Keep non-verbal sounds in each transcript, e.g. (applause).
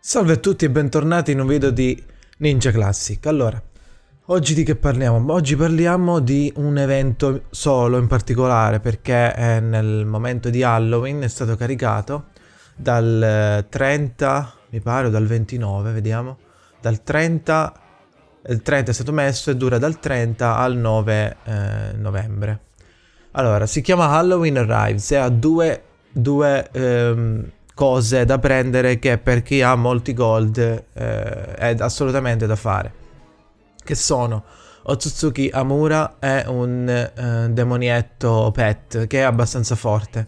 Salve a tutti e bentornati in un video di Ninja Classic. Allora, oggi di che parliamo? Oggi parliamo di un evento solo in particolare perché eh, nel momento di Halloween è stato caricato dal 30, eh, mi pare, o dal 29, vediamo, dal 30, il 30 è stato messo e dura dal 30 al 9 eh, novembre. Allora, si chiama Halloween Arrives e ha due, due ehm, cose da prendere che per chi ha molti gold eh, è assolutamente da fare. Che sono Otsutsuki Amura è un eh, demonietto pet che è abbastanza forte.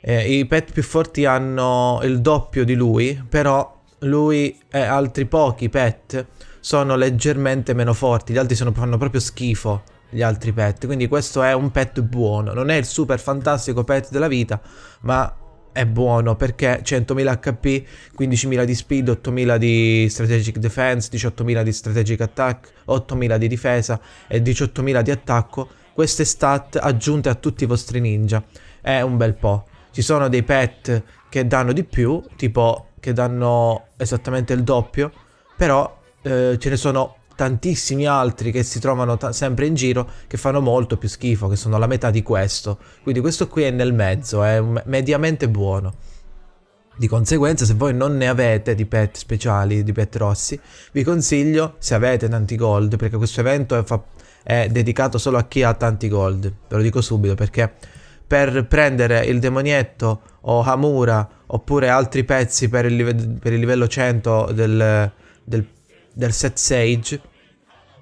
Eh, I pet più forti hanno il doppio di lui, però lui e altri pochi pet sono leggermente meno forti, gli altri sono, fanno proprio schifo gli altri pet. Quindi questo è un pet buono, non è il super fantastico pet della vita, ma è buono perché 100.000 HP, 15.000 di speed, 8.000 di strategic defense, 18.000 di strategic attack, 8.000 di difesa e 18.000 di attacco. Queste stat aggiunte a tutti i vostri ninja è un bel po'. Ci sono dei pet che danno di più, tipo che danno esattamente il doppio, però eh, ce ne sono tantissimi altri che si trovano t- sempre in giro che fanno molto più schifo, che sono la metà di questo. Quindi questo qui è nel mezzo, è mediamente buono. Di conseguenza, se voi non ne avete di pet speciali, di pet rossi, vi consiglio, se avete tanti gold, perché questo evento è, fa- è dedicato solo a chi ha tanti gold, ve lo dico subito, perché per prendere il demonietto o Hamura oppure altri pezzi per il, live- per il livello 100 del, del del Set Sage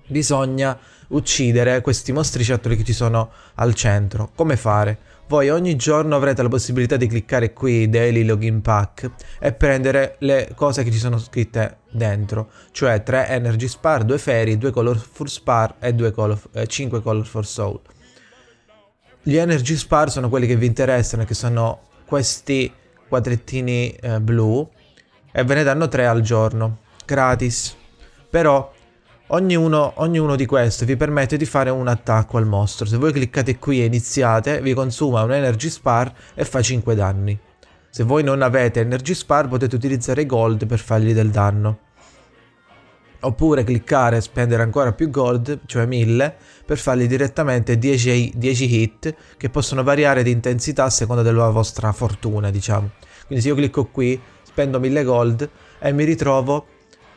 bisogna uccidere questi mostri mostriciattoli che ci sono al centro. Come fare? Voi ogni giorno avrete la possibilità di cliccare qui Daily Login Pack e prendere le cose che ci sono scritte dentro, cioè 3 Energy Spar, 2 Fairy, 2 Colorful Spar e 2 color, eh, 5 Colorful Soul. Gli Energy Spar sono quelli che vi interessano, che sono questi quadrettini eh, blu e ve ne danno 3 al giorno, gratis. Però ognuno, ognuno di questi vi permette di fare un attacco al mostro. Se voi cliccate qui e iniziate, vi consuma un energy spar e fa 5 danni. Se voi non avete energy spar potete utilizzare i gold per fargli del danno. Oppure cliccare e spendere ancora più gold, cioè 1000, per fargli direttamente 10, 10 hit che possono variare di intensità a seconda della vostra fortuna, diciamo. Quindi se io clicco qui, spendo 1000 gold e mi ritrovo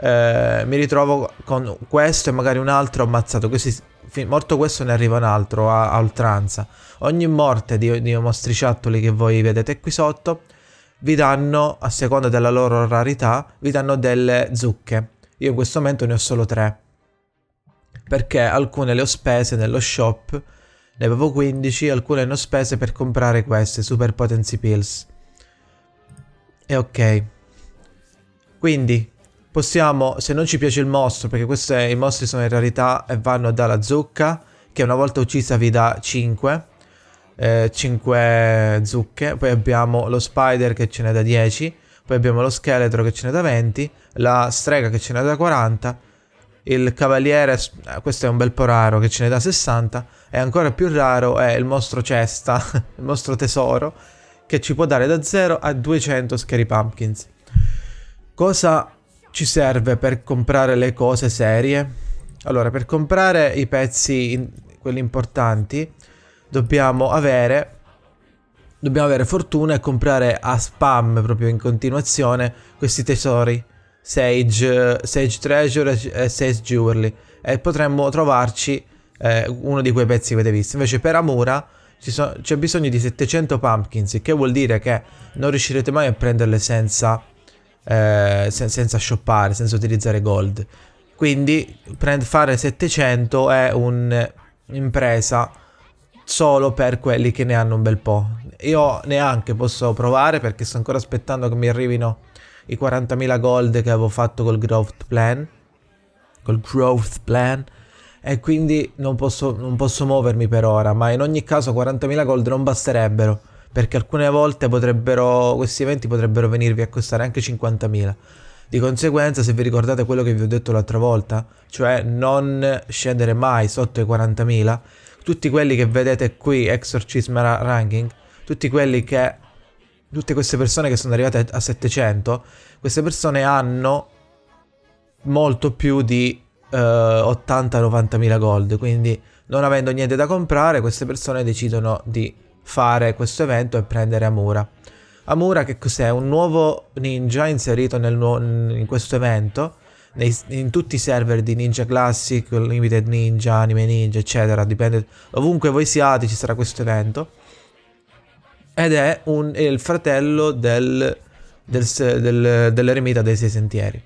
eh, mi ritrovo con questo e magari un altro ammazzato, così morto questo ne arriva un altro a, a oltranza. Ogni morte di, di mostriciattoli che voi vedete qui sotto vi danno, a seconda della loro rarità, vi danno delle zucche. Io in questo momento ne ho solo tre. Perché alcune le ho spese nello shop, ne avevo 15, alcune ne ho spese per comprare queste, Super Potency Pills. E ok. Quindi, possiamo, se non ci piace il mostro, perché questi, i mostri sono in rarità e vanno dalla zucca, che una volta uccisa vi dà 5, eh, 5 zucche, poi abbiamo lo spider che ce n'è da 10, poi abbiamo lo scheletro che ce n'è da 20, la strega che ce n'è da 40, il cavaliere, eh, questo è un bel po' raro, che ce n'è da 60, e ancora più raro è il mostro cesta, (laughs) il mostro tesoro, che ci può dare da 0 a 200 scary pumpkins. Cosa ci serve per comprare le cose serie? Allora, per comprare i pezzi, in, quelli importanti, dobbiamo avere dobbiamo avere fortuna e comprare a spam proprio in continuazione questi tesori Sage, Sage Treasure e Sage Jewelry e potremmo trovarci eh, uno di quei pezzi che avete visto invece per Amura so c'è bisogno di 700 pumpkins che vuol dire che non riuscirete mai a prenderle senza eh, sen- senza shoppare, senza utilizzare gold. Quindi fare 700 è un'impresa solo per quelli che ne hanno un bel po'. Io neanche posso provare perché sto ancora aspettando che mi arrivino i 40.000 gold che avevo fatto col growth plan. Col growth plan. E quindi non posso, non posso muovermi per ora, ma in ogni caso 40.000 gold non basterebbero perché alcune volte potrebbero, questi eventi potrebbero venirvi a costare anche 50.000. Di conseguenza, se vi ricordate quello che vi ho detto l'altra volta, cioè non scendere mai sotto i 40.000, tutti quelli che vedete qui, Exorcism Ranking, tutti quelli che tutte queste persone che sono arrivate a 700, queste persone hanno molto più di eh, 80-90 mila gold, quindi non avendo niente da comprare queste persone decidono di fare questo evento e prendere Amura. Amura che cos'è? Un nuovo ninja inserito nel, in questo evento nei, in tutti i server di Ninja Classic, Limited Ninja, Anime Ninja, eccetera, dipende ovunque voi siate ci sarà questo evento. Ed è, un, è il fratello del, del, del, dell'eremita dei sei sentieri.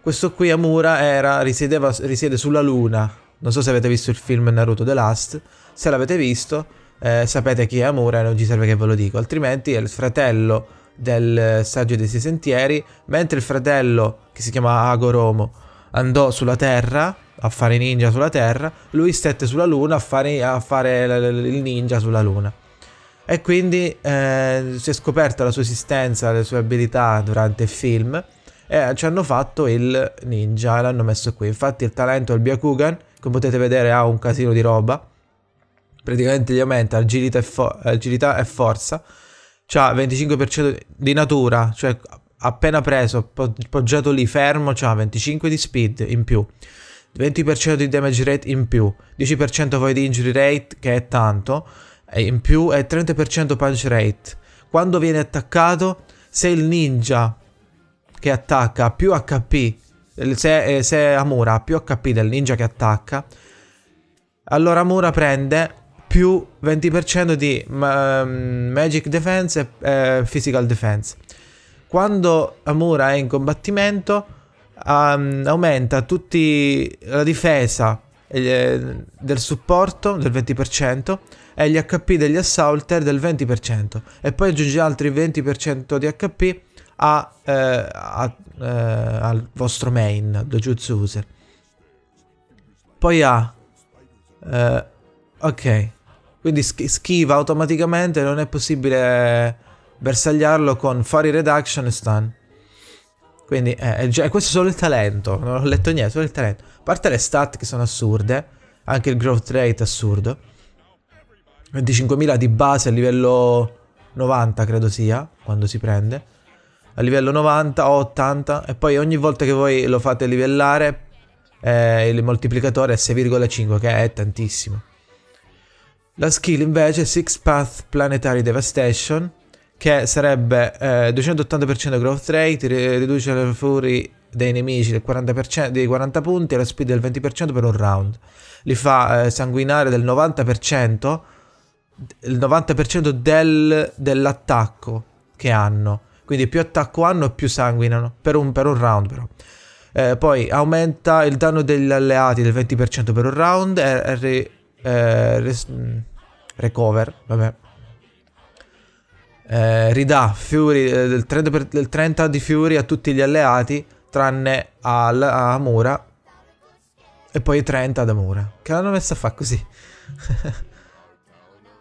Questo qui Amura era, risiedeva, risiede sulla luna. Non so se avete visto il film Naruto The Last, se l'avete visto eh, sapete chi è Amura e non ci serve che ve lo dico, altrimenti è il fratello del eh, saggio dei sei sentieri, mentre il fratello che si chiama Agoromo andò sulla terra a fare ninja sulla terra, lui stette sulla luna a fare, a fare il ninja sulla luna. E quindi eh, si è scoperta la sua esistenza, le sue abilità durante il film e eh, ci hanno fatto il ninja l'hanno messo qui. Infatti il talento del Byakugan, come potete vedere ha un casino di roba, praticamente gli aumenta agilità e, for- agilità e forza, C'ha 25% di natura, cioè appena preso, poggiato lì fermo, c'ha 25 di speed in più, 20% di damage rate in più, 10% poi di injury rate che è tanto, e in più e 30% punch rate. Quando viene attaccato, se il ninja che attacca ha più HP, se, eh, se Amura ha più HP del ninja che attacca, allora Amura prende più 20% di um, Magic Defense e eh, Physical Defense. Quando Amura è in combattimento, um, aumenta tutti la difesa eh, del supporto del 20% e gli HP degli Assaulter del 20%, e poi aggiunge altri 20% di HP a, eh, a, eh, al vostro main, Dojutsu User. Poi ha. Eh, ok, quindi schiva automaticamente, non è possibile bersagliarlo con Fari Reduction e Stun. Quindi eh, già, questo è solo il talento, non ho letto niente, solo il talento. A parte le stat che sono assurde, anche il growth rate è assurdo. 25.000 di base a livello 90 credo sia, quando si prende. A livello 90 o 80 e poi ogni volta che voi lo fate livellare eh, il moltiplicatore è 6,5 che è tantissimo. La skill invece è Six Path Planetary Devastation, che sarebbe eh, 280% growth rate, riduce le furie dei nemici del 40%, dei 40 punti e la speed del 20% per un round. Li fa eh, sanguinare del 90%, il 90% del, dell'attacco che hanno. Quindi più attacco hanno più sanguinano, per un, per un round però. Eh, poi aumenta il danno degli alleati del 20% per un round e, e eh, recover, vabbè. Eh, ridà Fury, eh, del, 30 per, del 30 di Fury a tutti gli alleati, tranne al, a Amura. E poi 30 ad Amura. Che l'hanno messa a fare così. (laughs)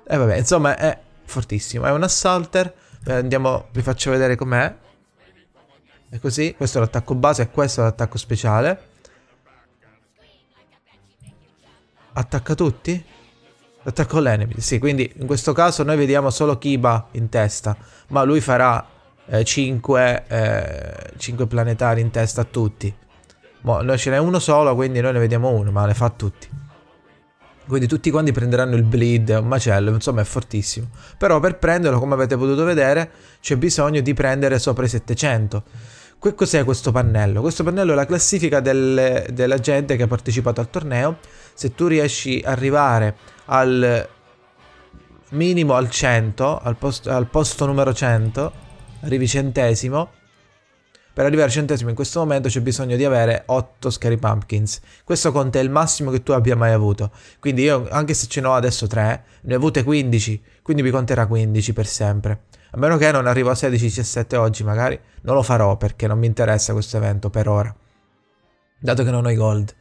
e eh, vabbè, insomma è fortissimo. È un assalter. Eh, andiamo, vi faccio vedere com'è. È così. Questo è l'attacco base e questo è l'attacco speciale. Attacca tutti? L'attacco all'enemy, sì, quindi in questo caso noi vediamo solo Kiba in testa, ma lui farà 5, eh, eh planetari in testa a tutti. Mo, noi ce n'è uno solo, quindi noi ne vediamo uno, ma le fa tutti. Quindi tutti quanti prenderanno il bleed, un macello, insomma è fortissimo. Però per prenderlo, come avete potuto vedere, c'è bisogno di prendere sopra i 700 che cos'è questo pannello? Questo pannello è la classifica del, della gente che ha partecipato al torneo. Se tu riesci ad arrivare al minimo al 100, al posto, al posto numero 100, arrivi centesimo, per arrivare al centesimo in questo momento c'è bisogno di avere 8 Scary Pumpkins. Questo conta il massimo che tu abbia mai avuto. Quindi io, anche se ce ne ho adesso 3, ne ho avute 15, quindi mi conterà 15 per sempre. A meno che non arrivo a 16-17 oggi magari, non lo farò perché non mi interessa questo evento per ora. Dato che non ho i gold.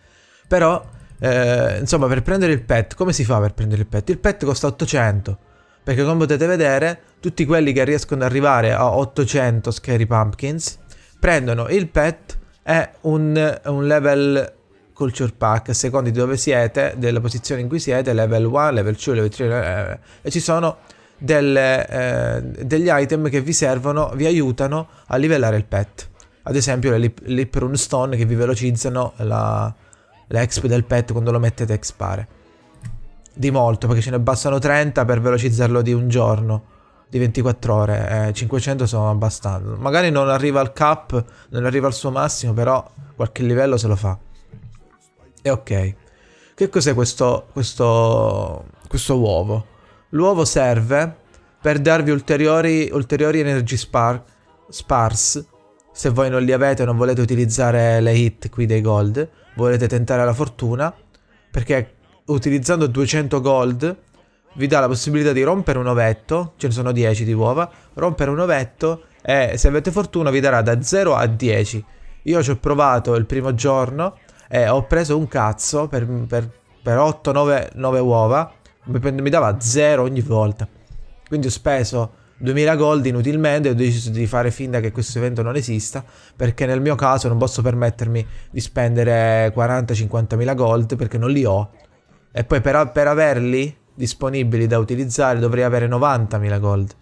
Però, eh, insomma, per prendere il pet, come si fa per prendere il pet? Il pet costa 800. Perché come potete vedere, tutti quelli che riescono ad arrivare a 800 Scary Pumpkins prendono il pet e un, un level culture pack a seconda di dove siete, della posizione in cui siete, level 1, level 2, level 3, eh, e ci sono delle, eh, degli item che vi servono, vi aiutano a livellare il pet. Ad esempio le lip rune stone che vi velocizzano la, la exp del pet quando lo mettete expare. Di molto, perché ce ne bastano 30 per velocizzarlo di un giorno, di 24 ore. Eh, 500 sono abbastanza. Magari non arriva al cap, non arriva al suo massimo, però qualche livello se lo fa. E ok. Che cos'è questo, questo, questo uovo? L'uovo serve per darvi ulteriori, ulteriori energy spar, sparse. Se voi non li avete, non volete utilizzare le hit qui dei gold, volete tentare la fortuna, perché utilizzando 200 gold vi dà la possibilità di rompere un ovetto, ce ne sono 10 di uova, rompere un ovetto e se avete fortuna vi darà da 0 a 10. Io ci ho provato il primo giorno e ho preso un cazzo per, per, per 8-9 uova mi, dava 0 ogni volta. Quindi ho speso 2000 gold inutilmente e ho deciso di fare finta che questo evento non esista perché nel mio caso non posso permettermi di spendere 40-50.000 gold perché non li ho e poi per, per averli disponibili da utilizzare dovrei avere 90.000 gold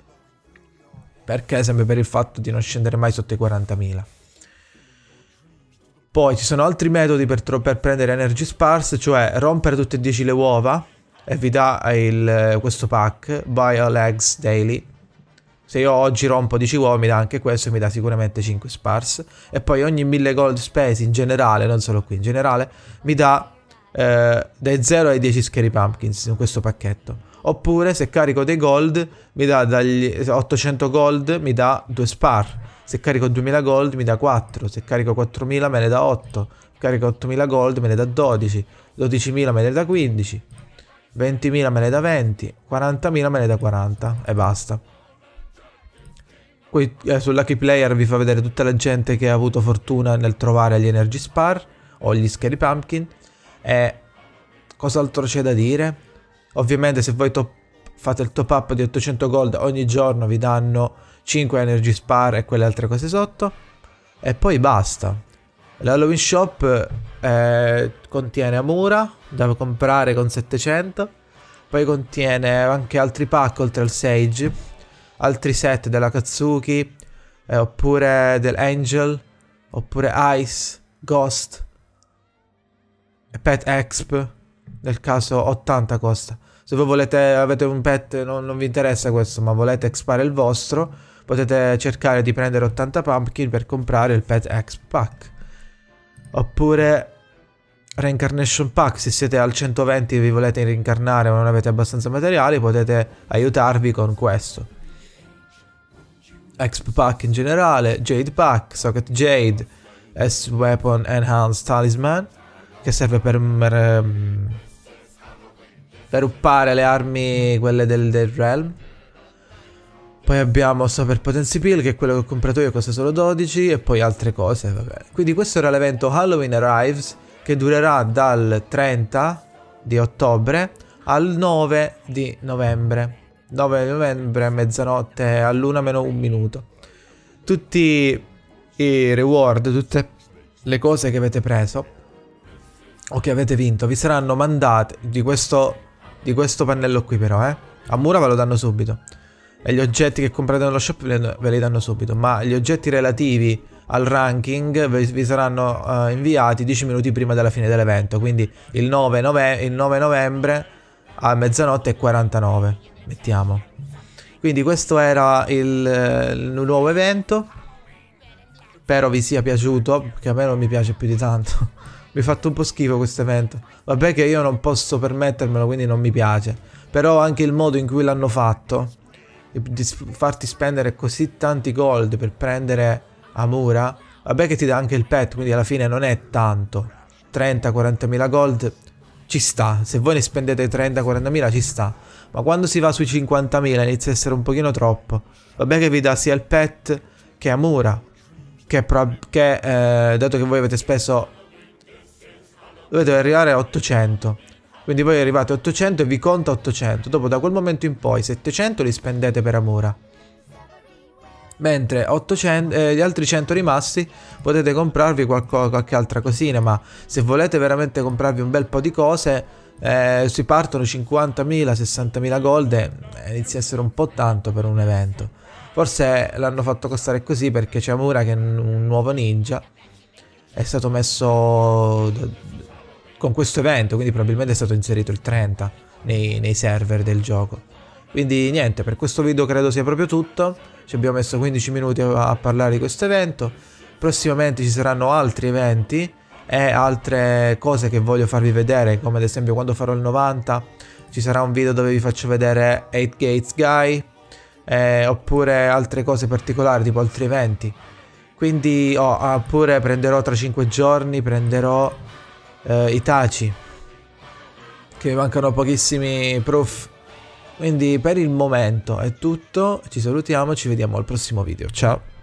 perché sempre per il fatto di non scendere mai sotto i 40.000 poi ci sono altri metodi per, per prendere energy sparse cioè rompere tutte e 10 le uova e vi dà il, questo pack Bio Legs Daily se io oggi rompo 10 uova mi dà anche questo e mi dà sicuramente 5 spars. e poi ogni 1000 gold spesi in generale non solo qui in generale mi dà eh, dai 0 ai 10 scary pumpkins in questo pacchetto oppure se carico dei gold mi dà dagli 800 gold mi dà 2 spar se carico 2000 gold mi dà 4 se carico 4000 me ne dà 8 carico 8000 gold me ne dà 12 12000 me ne dà 15 20.000 me ne dà 20, 40.000 me ne dà 40 e basta. Qui eh, sul Lucky Player vi fa vedere tutta la gente che ha avuto fortuna nel trovare gli Energy Spar o gli Scary Pumpkin e cos'altro c'è da dire? Ovviamente se voi top, fate il top up di 800 gold ogni giorno vi danno 5 Energy Spar e quelle altre cose sotto e poi basta. L'Halloween Shop eh, contiene Amura da comprare con 700, poi contiene anche altri pack oltre al Sage, altri set della Katsuki, eh, oppure dell'Angel, oppure Ice, Ghost, Pet Exp, nel caso 80 costa. Se voi volete, avete un pet, non, non vi interessa questo, ma volete expare il vostro, potete cercare di prendere 80 pumpkin per comprare il Pet Exp pack. Oppure Reincarnation Pack, se siete al 120 e vi volete reincarnare ma non avete abbastanza materiali, potete aiutarvi con questo. Exp Pack in generale, Jade Pack, Socket Jade, S Weapon Enhanced Talisman, che serve per... Mm, per, mm, per uppare le armi, quelle del, del Realm poi abbiamo Super Potency Pill che è quello che ho comprato io, costa solo 12 e poi altre cose, vabbè. Quindi questo era l'evento Halloween Arrives che durerà dal 30 di ottobre al 9 di novembre. 9 di novembre mezzanotte all'una meno un minuto. Tutti i reward, tutte le cose che avete preso o che avete vinto vi saranno mandate di questo, di questo pannello qui però, eh. A Mura ve lo danno subito e gli oggetti che comprate nello shop ve li danno subito, ma gli oggetti relativi al ranking vi saranno uh, inviati 10 minuti prima della fine dell'evento, quindi il 9, nove, il 9 novembre a mezzanotte e 49, mettiamo. Quindi questo era il, il nuovo evento, spero vi sia piaciuto, perché a me non mi piace più di tanto. (laughs) mi ha fatto un po' schifo questo evento. Vabbè che io non posso permettermelo, quindi non mi piace. Però anche il modo in cui l'hanno fatto di farti spendere così tanti gold per prendere Amura, vabbè che ti dà anche il pet, quindi alla fine non è tanto. 30-40 mila gold ci sta, se voi ne spendete 30-40 mila ci sta, ma quando si va sui 50 mila inizia a essere un pochino troppo. Vabbè che vi dà sia il pet che Amura, che, che eh, dato che voi avete speso dovete arrivare a 800 quindi voi arrivate a 800 e vi conta 800. Dopo da quel momento in poi 700 li spendete per Amora. Mentre 800, eh, gli altri 100 rimasti potete comprarvi qualco, qualche altra cosina, ma se volete veramente comprarvi un bel po' di cose, eh, si partono 50.000, 60.000 gold e eh, inizia a essere un po' tanto per un evento. Forse l'hanno fatto costare così perché c'è Amura che è un nuovo ninja, è stato messo con questo evento, quindi probabilmente è stato inserito il 30 nei, nei server del gioco. Quindi niente, per questo video credo sia proprio tutto, ci abbiamo messo 15 minuti a, a parlare di questo evento, prossimamente ci saranno altri eventi e altre cose che voglio farvi vedere, come ad esempio quando farò il 90 ci sarà un video dove vi faccio vedere 8 Gates Guy, eh, oppure altre cose particolari, tipo altri eventi. Quindi, oh, oppure ah, prenderò tra 5 giorni, prenderò eh, Itachi, che mancano pochissimi proof. Quindi per il momento è tutto, ci salutiamo, ci vediamo al prossimo video, ciao!